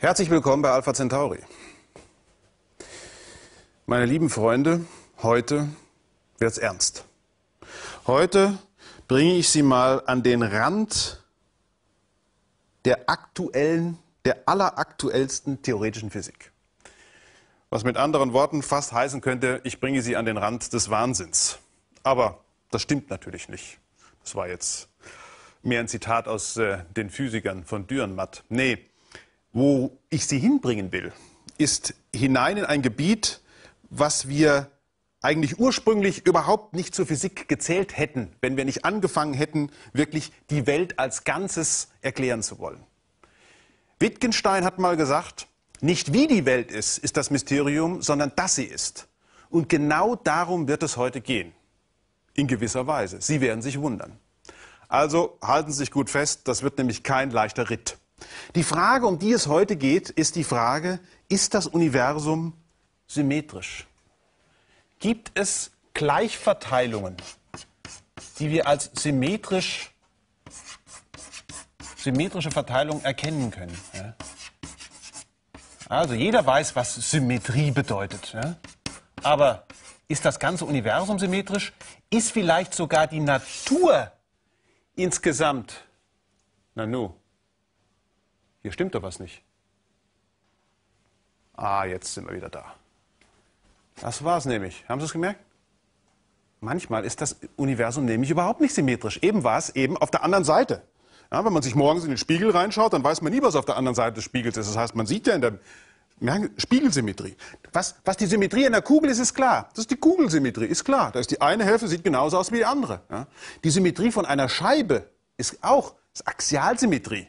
Herzlich willkommen bei Alpha Centauri. Meine lieben Freunde, heute wird's ernst. Heute bringe ich Sie mal an den Rand der aktuellen, der alleraktuellsten theoretischen Physik. Was mit anderen Worten fast heißen könnte, ich bringe Sie an den Rand des Wahnsinns. Aber das stimmt natürlich nicht. Das war jetzt mehr ein Zitat aus äh, den Physikern von Dürrenmatt. Nee, wo ich Sie hinbringen will, ist hinein in ein Gebiet, was wir eigentlich ursprünglich überhaupt nicht zur Physik gezählt hätten, wenn wir nicht angefangen hätten, wirklich die Welt als Ganzes erklären zu wollen. Wittgenstein hat mal gesagt, nicht wie die Welt ist, ist das Mysterium, sondern dass sie ist. Und genau darum wird es heute gehen. In gewisser Weise. Sie werden sich wundern. Also halten Sie sich gut fest, das wird nämlich kein leichter Ritt. Die Frage, um die es heute geht, ist die Frage, ist das Universum symmetrisch? Gibt es Gleichverteilungen, die wir als symmetrisch, symmetrische Verteilung erkennen können? Ja? Also jeder weiß, was Symmetrie bedeutet. Ja? Aber ist das ganze Universum symmetrisch? Ist vielleicht sogar die Natur insgesamt, na nu, hier stimmt doch was nicht. Ah, jetzt sind wir wieder da. Das war's nämlich. Haben Sie es gemerkt? Manchmal ist das Universum nämlich überhaupt nicht symmetrisch. Eben war es eben auf der anderen Seite. Ja, wenn man sich morgens in den Spiegel reinschaut, dann weiß man nie, was auf der anderen Seite des Spiegels ist. Das heißt, man sieht ja in der Spiegelsymmetrie. Was, was die Symmetrie in der Kugel ist, ist klar. Das ist die Kugelsymmetrie, ist klar. Da ist die eine Hälfte sieht genauso aus wie die andere. Ja? Die Symmetrie von einer Scheibe ist auch ist Axialsymmetrie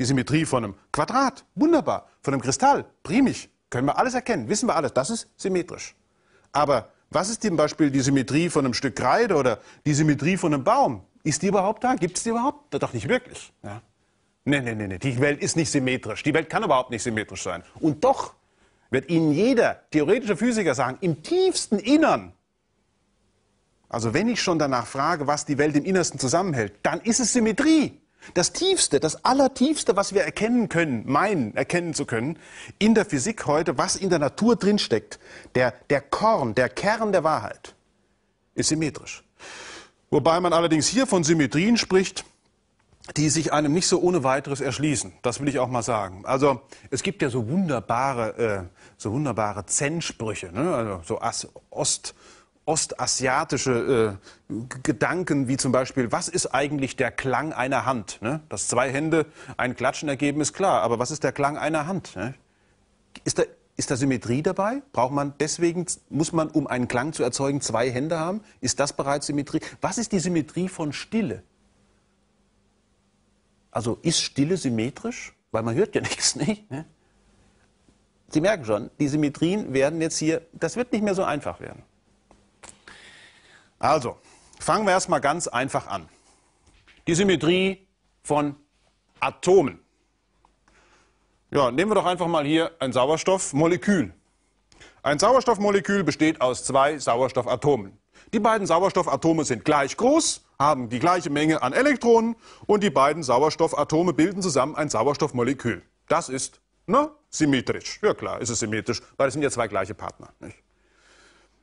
die Symmetrie von einem Quadrat, wunderbar, von einem Kristall, primig, können wir alles erkennen, wissen wir alles, das ist symmetrisch. Aber was ist zum Beispiel die Symmetrie von einem Stück Kreide oder die Symmetrie von einem Baum? Ist die überhaupt da? Gibt es die überhaupt? Doch nicht wirklich. Ja. Nein, nein, nein, nee. die Welt ist nicht symmetrisch. Die Welt kann überhaupt nicht symmetrisch sein. Und doch wird Ihnen jeder theoretische Physiker sagen, im tiefsten Innern, also wenn ich schon danach frage, was die Welt im Innersten zusammenhält, dann ist es Symmetrie. Das Tiefste, das Allertiefste, was wir erkennen können, meinen erkennen zu können, in der Physik heute, was in der Natur drinsteckt, der, der Korn, der Kern der Wahrheit, ist symmetrisch. Wobei man allerdings hier von Symmetrien spricht, die sich einem nicht so ohne weiteres erschließen. Das will ich auch mal sagen. Also es gibt ja so wunderbare, äh, so wunderbare Zen-Sprüche, ne? also so Ost, ostasiatische äh, Gedanken, wie zum Beispiel, was ist eigentlich der Klang einer Hand? Ne? Dass zwei Hände ein Klatschen ergeben, ist klar, aber was ist der Klang einer Hand? Ne? Ist, da, ist da Symmetrie dabei? Braucht man deswegen, muss man, um einen Klang zu erzeugen, zwei Hände haben? Ist das bereits Symmetrie? Was ist die Symmetrie von Stille? Also ist Stille symmetrisch? Weil man hört ja nichts, nicht? Ne? Sie merken schon, die Symmetrien werden jetzt hier, das wird nicht mehr so einfach werden. Also, fangen wir erstmal ganz einfach an. Die Symmetrie von Atomen. Ja, nehmen wir doch einfach mal hier ein Sauerstoffmolekül. Ein Sauerstoffmolekül besteht aus zwei Sauerstoffatomen. Die beiden Sauerstoffatome sind gleich groß, haben die gleiche Menge an Elektronen und die beiden Sauerstoffatome bilden zusammen ein Sauerstoffmolekül. Das ist, ne, symmetrisch. Ja klar, ist es symmetrisch, weil es sind ja zwei gleiche Partner. Nicht?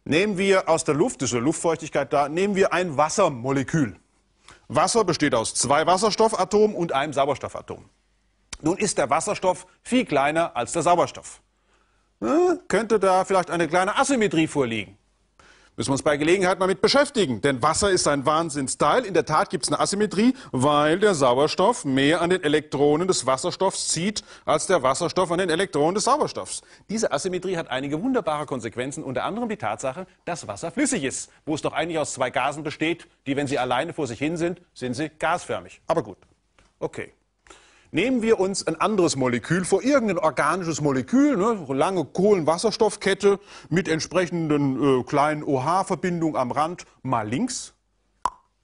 Nehmen wir aus der Luft, ist eine Luftfeuchtigkeit da, nehmen wir ein Wassermolekül. Wasser besteht aus zwei Wasserstoffatomen und einem Sauerstoffatom. Nun ist der Wasserstoff viel kleiner als der Sauerstoff. Ne? Könnte da vielleicht eine kleine Asymmetrie vorliegen? Müssen wir uns bei Gelegenheit mal mit beschäftigen. Denn Wasser ist ein Wahnsinnsteil. In der Tat gibt es eine Asymmetrie, weil der Sauerstoff mehr an den Elektronen des Wasserstoffs zieht, als der Wasserstoff an den Elektronen des Sauerstoffs. Diese Asymmetrie hat einige wunderbare Konsequenzen, unter anderem die Tatsache, dass Wasser flüssig ist, wo es doch eigentlich aus zwei Gasen besteht, die, wenn sie alleine vor sich hin sind, sind sie gasförmig. Aber gut. Okay. Nehmen wir uns ein anderes Molekül vor, irgendein organisches Molekül, ne, lange Kohlenwasserstoffkette mit entsprechenden äh, kleinen OH-Verbindungen am Rand, mal links,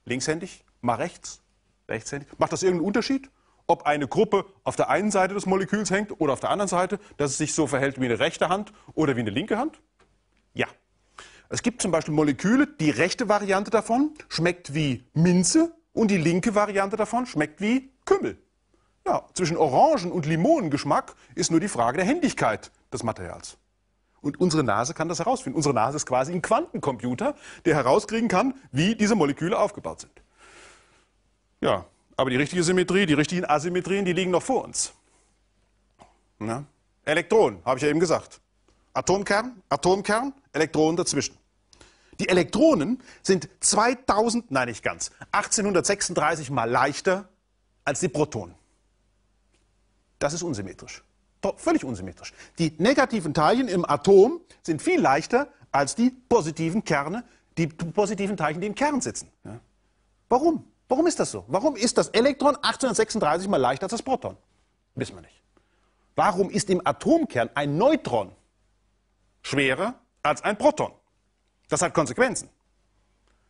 linkshändig, mal rechts, rechtshändig. Macht das irgendeinen Unterschied, ob eine Gruppe auf der einen Seite des Moleküls hängt oder auf der anderen Seite, dass es sich so verhält wie eine rechte Hand oder wie eine linke Hand? Ja. Es gibt zum Beispiel Moleküle, die rechte Variante davon schmeckt wie Minze und die linke Variante davon schmeckt wie Kümmel. Ja, zwischen Orangen- und Limonengeschmack ist nur die Frage der Händigkeit des Materials. Und unsere Nase kann das herausfinden. Unsere Nase ist quasi ein Quantencomputer, der herauskriegen kann, wie diese Moleküle aufgebaut sind. Ja, aber die richtige Symmetrie, die richtigen Asymmetrien, die liegen noch vor uns. Na? Elektron, habe ich ja eben gesagt. Atomkern, Atomkern, Elektronen dazwischen. Die Elektronen sind 2000, nein nicht ganz, 1836 mal leichter als die Protonen. Das ist unsymmetrisch. Völlig unsymmetrisch. Die negativen Teilchen im Atom sind viel leichter als die positiven Kerne, die positiven Teilchen, die im Kern sitzen. Ja. Warum? Warum ist das so? Warum ist das Elektron 1836 mal leichter als das Proton? Wissen wir nicht. Warum ist im Atomkern ein Neutron schwerer als ein Proton? Das hat Konsequenzen.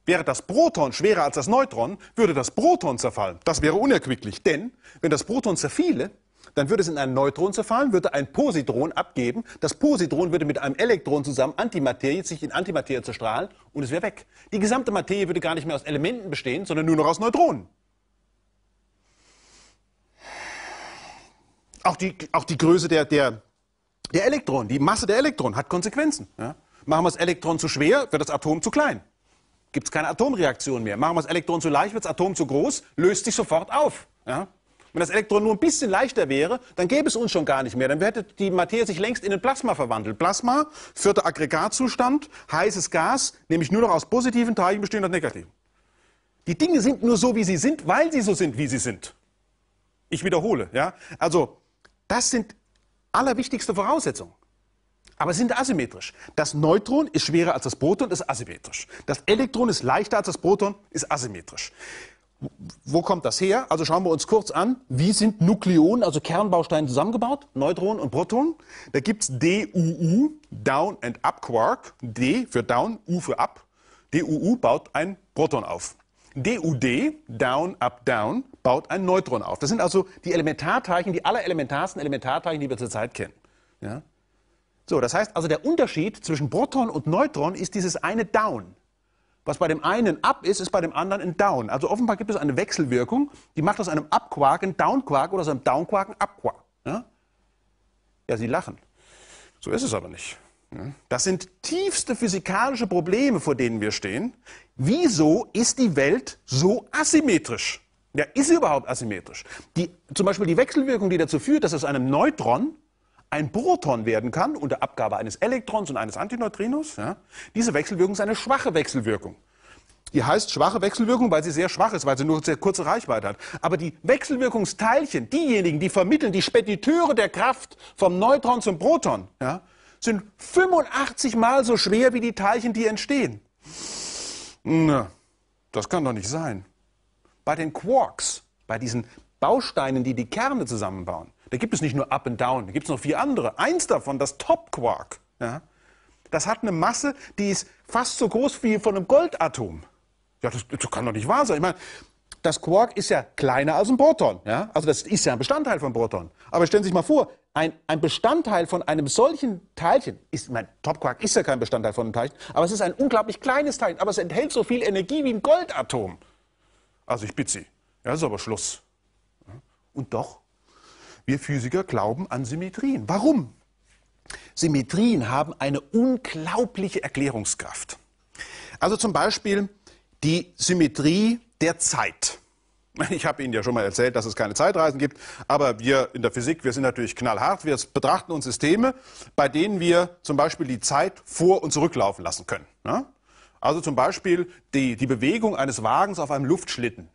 Wäre das Proton schwerer als das Neutron, würde das Proton zerfallen. Das wäre unerquicklich, denn wenn das Proton zerfiele, dann würde es in einen Neutron zerfallen, würde ein Positron abgeben. Das Positron würde mit einem Elektron zusammen Antimaterie, sich in Antimaterie zerstrahlen und es wäre weg. Die gesamte Materie würde gar nicht mehr aus Elementen bestehen, sondern nur noch aus Neutronen. Auch die, auch die Größe der, der, der Elektronen, die Masse der Elektronen hat Konsequenzen. Ja? Machen wir das Elektron zu schwer, wird das Atom zu klein. Gibt es keine Atomreaktion mehr. Machen wir das Elektron zu leicht, wird das Atom zu groß, löst sich sofort auf. Ja? Wenn das Elektron nur ein bisschen leichter wäre, dann gäbe es uns schon gar nicht mehr. Dann hätte die Materie sich längst in ein Plasma verwandelt. Plasma, vierter Aggregatzustand, heißes Gas, nämlich nur noch aus positiven Teilchen bestehend und negativen. Die Dinge sind nur so, wie sie sind, weil sie so sind, wie sie sind. Ich wiederhole, ja. Also, das sind allerwichtigste Voraussetzungen. Aber sie sind asymmetrisch. Das Neutron ist schwerer als das Proton, ist asymmetrisch. Das Elektron ist leichter als das Proton, ist asymmetrisch. Wo kommt das her? Also schauen wir uns kurz an, wie sind Nukleonen, also Kernbausteine zusammengebaut? Neutronen und Protonen. Da gibt es DUU, Down and Up Quark. D für Down, U für Up. DUU baut ein Proton auf. DUD, Down, Up, Down, baut ein Neutron auf. Das sind also die Elementarteilchen, die allerelementarsten Elementarteilchen, die wir zurzeit kennen. Ja? So, das heißt also, der Unterschied zwischen Proton und Neutron ist dieses eine Down. Was bei dem einen Up ist, ist bei dem anderen ein Down. Also offenbar gibt es eine Wechselwirkung, die macht aus einem Up-Quark ein Down-Quark oder aus einem Down-Quark ein Up-Quark. Ja? ja? Sie lachen. So ist es aber nicht. Das sind tiefste physikalische Probleme, vor denen wir stehen. Wieso ist die Welt so asymmetrisch? Ja, ist sie überhaupt asymmetrisch? Die, zum Beispiel die Wechselwirkung, die dazu führt, dass aus einem Neutron ein Proton werden kann unter Abgabe eines Elektrons und eines Antineutrinos. Ja, diese Wechselwirkung ist eine schwache Wechselwirkung. Die heißt schwache Wechselwirkung, weil sie sehr schwach ist, weil sie nur sehr kurze Reichweite hat. Aber die Wechselwirkungsteilchen, diejenigen, die vermitteln, die Spediteure der Kraft vom Neutron zum Proton, ja, sind 85 mal so schwer wie die Teilchen, die entstehen. Na, das kann doch nicht sein. Bei den Quarks, bei diesen Bausteinen, die die Kerne zusammenbauen, da gibt es nicht nur Up and Down, da gibt es noch vier andere. Eins davon, das Top Quark, ja, das hat eine Masse, die ist fast so groß wie von einem Goldatom. Ja, das, das kann doch nicht wahr sein. Ich meine, das Quark ist ja kleiner als ein Proton. Ja? Also das ist ja ein Bestandteil von Proton. Aber stellen Sie sich mal vor, ein, ein Bestandteil von einem solchen Teilchen, ist, mein Topquark ist ja kein Bestandteil von einem Teilchen, aber es ist ein unglaublich kleines Teilchen, aber es enthält so viel Energie wie ein Goldatom. Also ich bitte Sie, ja, ist aber Schluss. Und doch, wir Physiker glauben an Symmetrien. Warum? Symmetrien haben eine unglaubliche Erklärungskraft. Also zum Beispiel die Symmetrie der Zeit. Ich habe Ihnen ja schon mal erzählt, dass es keine Zeitreisen gibt, aber wir in der Physik, wir sind natürlich knallhart. Wir betrachten uns Systeme, bei denen wir zum Beispiel die Zeit vor- und zurücklaufen lassen können. Ne? Also zum Beispiel die, die Bewegung eines Wagens auf einem Luftschlitten.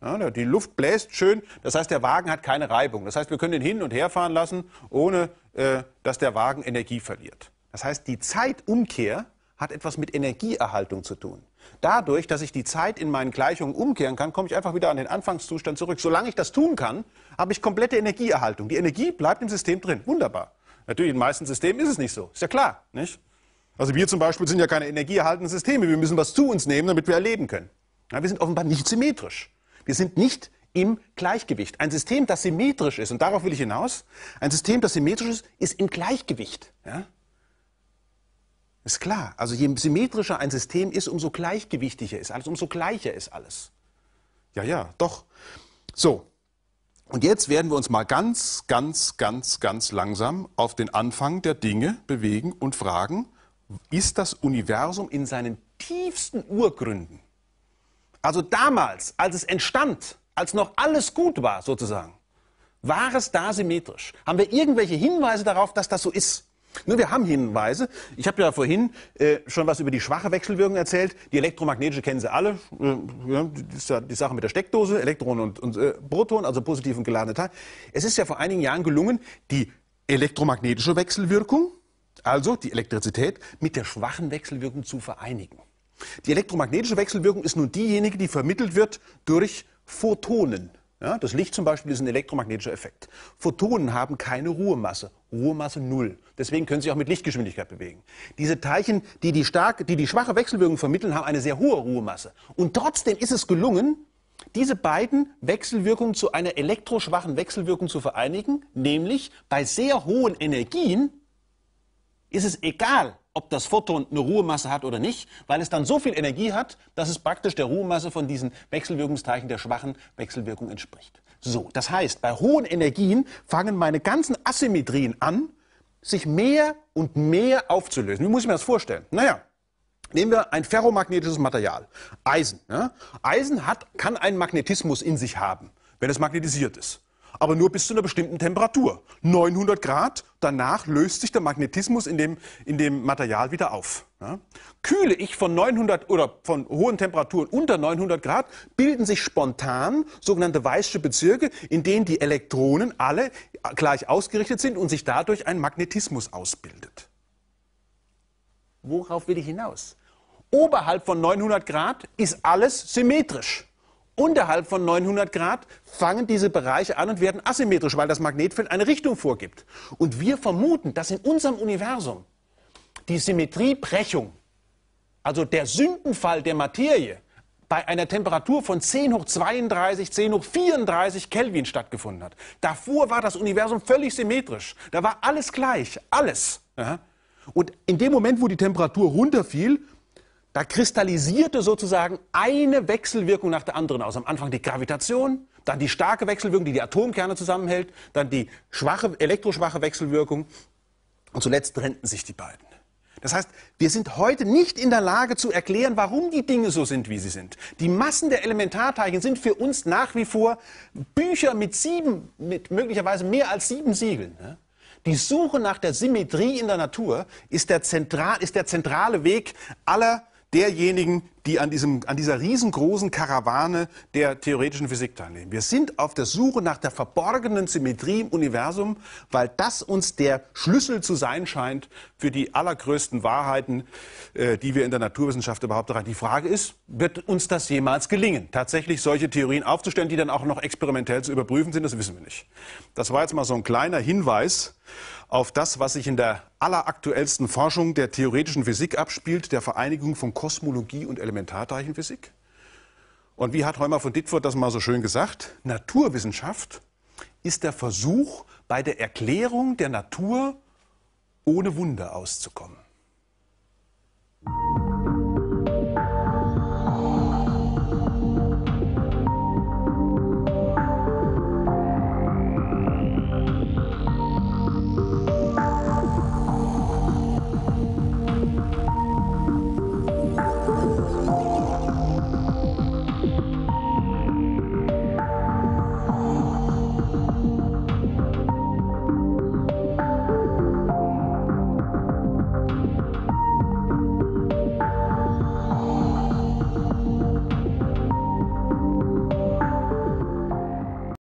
Ja, die Luft bläst schön, das heißt, der Wagen hat keine Reibung. Das heißt, wir können ihn hin und her fahren lassen, ohne äh, dass der Wagen Energie verliert. Das heißt, die Zeitumkehr hat etwas mit Energieerhaltung zu tun. Dadurch, dass ich die Zeit in meinen Gleichungen umkehren kann, komme ich einfach wieder an den Anfangszustand zurück. Solange ich das tun kann, habe ich komplette Energieerhaltung. Die Energie bleibt im System drin. Wunderbar. Natürlich, in den meisten Systemen ist es nicht so. Ist ja klar, nicht? Also wir zum Beispiel sind ja keine energieerhaltenden Systeme. Wir müssen was zu uns nehmen, damit wir erleben können. Ja, wir sind offenbar nicht symmetrisch. Wir sind nicht im Gleichgewicht. Ein System, das symmetrisch ist, und darauf will ich hinaus, ein System, das symmetrisch ist, ist im Gleichgewicht. Ja? Ist klar. Also je symmetrischer ein System ist, umso gleichgewichtiger ist alles, umso gleicher ist alles. Ja, ja, doch. So. Und jetzt werden wir uns mal ganz, ganz, ganz, ganz langsam auf den Anfang der Dinge bewegen und fragen, ist das Universum in seinen tiefsten Urgründen also damals, als es entstand, als noch alles gut war sozusagen, war es da symmetrisch? Haben wir irgendwelche Hinweise darauf, dass das so ist? Nun, wir haben Hinweise. Ich habe ja vorhin äh, schon was über die schwache Wechselwirkung erzählt. Die elektromagnetische kennen Sie alle. Äh, ja die Sache mit der Steckdose, Elektronen und, und äh, Proton, also positiv und geladene Teil. Es ist ja vor einigen Jahren gelungen, die elektromagnetische Wechselwirkung, also die Elektrizität, mit der schwachen Wechselwirkung zu vereinigen. Die elektromagnetische Wechselwirkung ist nun diejenige, die vermittelt wird durch Photonen. Ja, das Licht zum Beispiel ist ein elektromagnetischer Effekt. Photonen haben keine Ruhemasse, Ruhemasse null. Deswegen können sie auch mit Lichtgeschwindigkeit bewegen. Diese Teilchen, die die, starke, die die schwache Wechselwirkung vermitteln, haben eine sehr hohe Ruhemasse. Und trotzdem ist es gelungen, diese beiden Wechselwirkungen zu einer elektroschwachen Wechselwirkung zu vereinigen, nämlich bei sehr hohen Energien ist es egal, ob das Photon eine Ruhemasse hat oder nicht, weil es dann so viel Energie hat, dass es praktisch der Ruhemasse von diesen Wechselwirkungsteilchen der schwachen Wechselwirkung entspricht. So, das heißt, bei hohen Energien fangen meine ganzen Asymmetrien an, sich mehr und mehr aufzulösen. Wie muss ich mir das vorstellen? Naja, Nehmen wir ein ferromagnetisches Material, Eisen. Ja? Ne? Eisen hat, kann einen Magnetismus in sich haben, wenn es magnetisiert ist aber nur bis zu einer bestimmten Temperatur. 900 Grad, danach löst sich der Magnetismus in dem, in dem Material wieder auf. Ja? Kühle ich von 900 oder von hohen Temperaturen unter 900 Grad, bilden sich spontan sogenannte weiße Bezirke, in denen die Elektronen alle gleich ausgerichtet sind und sich dadurch ein Magnetismus ausbildet. Worauf will ich hinaus? Oberhalb von 900 Grad ist alles symmetrisch unterhalb von 900 Grad fangen diese Bereiche an und werden asymmetrisch, weil das Magnetfeld eine Richtung vorgibt. Und wir vermuten, dass in unserem Universum die Symmetriebrechung, also der Sündenfall der Materie, bei einer Temperatur von 10 hoch 32, 10 hoch 34 Kelvin stattgefunden hat. Davor war das Universum völlig symmetrisch. Da war alles gleich, alles. Und in dem Moment, wo die Temperatur runterfiel, da kristallisierte sozusagen eine Wechselwirkung nach der anderen aus. Am Anfang die Gravitation, dann die starke Wechselwirkung, die die Atomkerne zusammenhält, dann die schwache, elektroschwache Wechselwirkung und zuletzt trennten sich die beiden. Das heißt, wir sind heute nicht in der Lage zu erklären, warum die Dinge so sind, wie sie sind. Die Massen der Elementarteilchen sind für uns nach wie vor Bücher mit sieben, mit möglicherweise mehr als sieben Siegeln. Die Suche nach der Symmetrie in der Natur ist der, zentral, ist der zentrale Weg aller derjenigen, die an, diesem, an dieser riesengroßen Karawane der theoretischen Physik teilnehmen. Wir sind auf der Suche nach der verborgenen Symmetrie im Universum, weil das uns der Schlüssel zu sein scheint für die allergrößten Wahrheiten, äh, die wir in der Naturwissenschaft überhaupt erreichen. Die Frage ist, wird uns das jemals gelingen, tatsächlich solche Theorien aufzustellen, die dann auch noch experimentell zu überprüfen sind? Das wissen wir nicht. Das war jetzt mal so ein kleiner Hinweis auf das, was sich in der alleraktuellsten Forschung der theoretischen Physik abspielt, der Vereinigung von Kosmologie und Elementarteilchenphysik. Und wie hat Heumer von Dittfurt das mal so schön gesagt? Naturwissenschaft ist der Versuch, bei der Erklärung der Natur ohne Wunder auszukommen.